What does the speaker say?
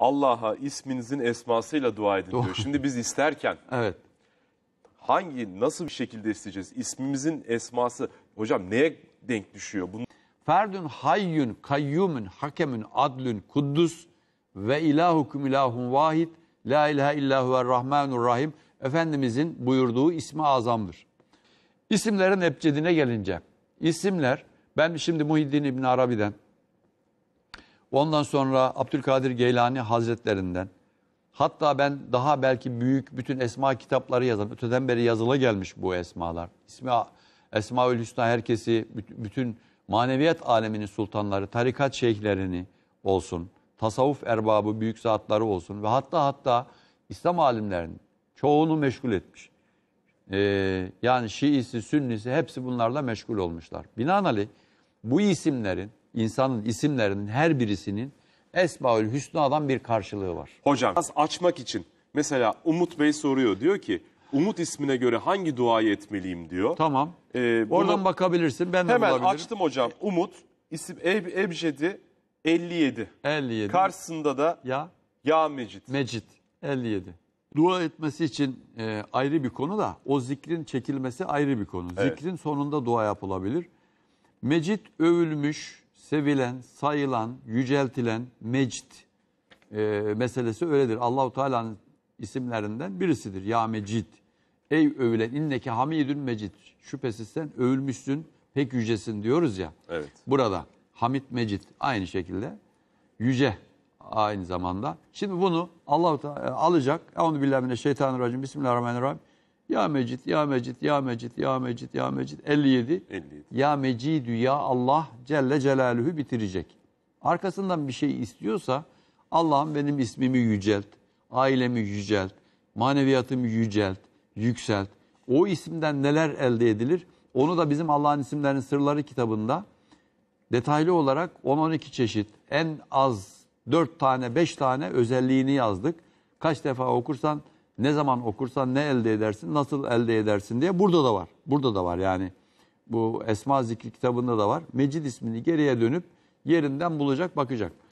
Allah'a isminizin esmasıyla dua edin Doğru. diyor. Şimdi biz isterken evet. hangi nasıl bir şekilde isteyeceğiz? İsmimizin esması hocam neye denk düşüyor? Bunun... Ferdün hayyün kayyumun hakemün adlün kuddus ve ilahukum ilahun vahid la ilahe illahu ve rahmanur rahim Efendimizin buyurduğu ismi azamdır. İsimlerin ebcedine gelince isimler ben şimdi Muhiddin İbn Arabi'den Ondan sonra Abdülkadir Geylani Hazretlerinden. Hatta ben daha belki büyük bütün esma kitapları yazan, öteden beri yazıla gelmiş bu esmalar. İsmi Esmaül Hüsna herkesi, bütün maneviyat aleminin sultanları, tarikat şeyhlerini olsun, tasavvuf erbabı, büyük zatları olsun ve hatta hatta İslam alimlerinin çoğunu meşgul etmiş. Ee, yani Şiisi, Sünnisi hepsi bunlarla meşgul olmuşlar. Binaenaleyh bu isimlerin insanın isimlerinin her birisinin Esmaül Hüsna'dan bir karşılığı var. Hocam biraz açmak için mesela Umut Bey soruyor diyor ki Umut ismine göre hangi duayı etmeliyim diyor. Tamam. Ee, bunu Oradan bakabilirsin. Ben de hemen bulabilirim. açtım hocam. Umut isim Eb Ebcedi 57. 57. Karşısında da Ya Ya mecit. Mecit 57. Dua etmesi için e, ayrı bir konu da o zikrin çekilmesi ayrı bir konu. Evet. Zikrin sonunda dua yapılabilir. Mecit övülmüş, sevilen, sayılan, yüceltilen mecit e, meselesi öyledir. Allahu Teala'nın isimlerinden birisidir. Ya mecit, Ey övülen inneke hamidün mecit Şüphesiz sen övülmüşsün, pek yücesin diyoruz ya. Evet. Burada hamid mecit aynı şekilde yüce aynı zamanda. Şimdi bunu Allah u Teala alacak. Eûzu billahi mineşşeytanirracim. Bismillahirrahmanirrahim. Ya Mecid, Ya Mecid, Ya Mecid, Ya Mecid, Ya Mecid 57. 57. Ya Mecidü Ya Allah Celle Celaluhu bitirecek. Arkasından bir şey istiyorsa Allah'ım benim ismimi yücelt, ailemi yücelt, maneviyatımı yücelt, yükselt. O isimden neler elde edilir? Onu da bizim Allah'ın isimlerinin sırları kitabında detaylı olarak 10-12 çeşit en az 4 tane 5 tane özelliğini yazdık. Kaç defa okursan ne zaman okursan ne elde edersin, nasıl elde edersin diye burada da var. Burada da var yani. Bu Esma Zikri kitabında da var. Mecid ismini geriye dönüp yerinden bulacak, bakacak.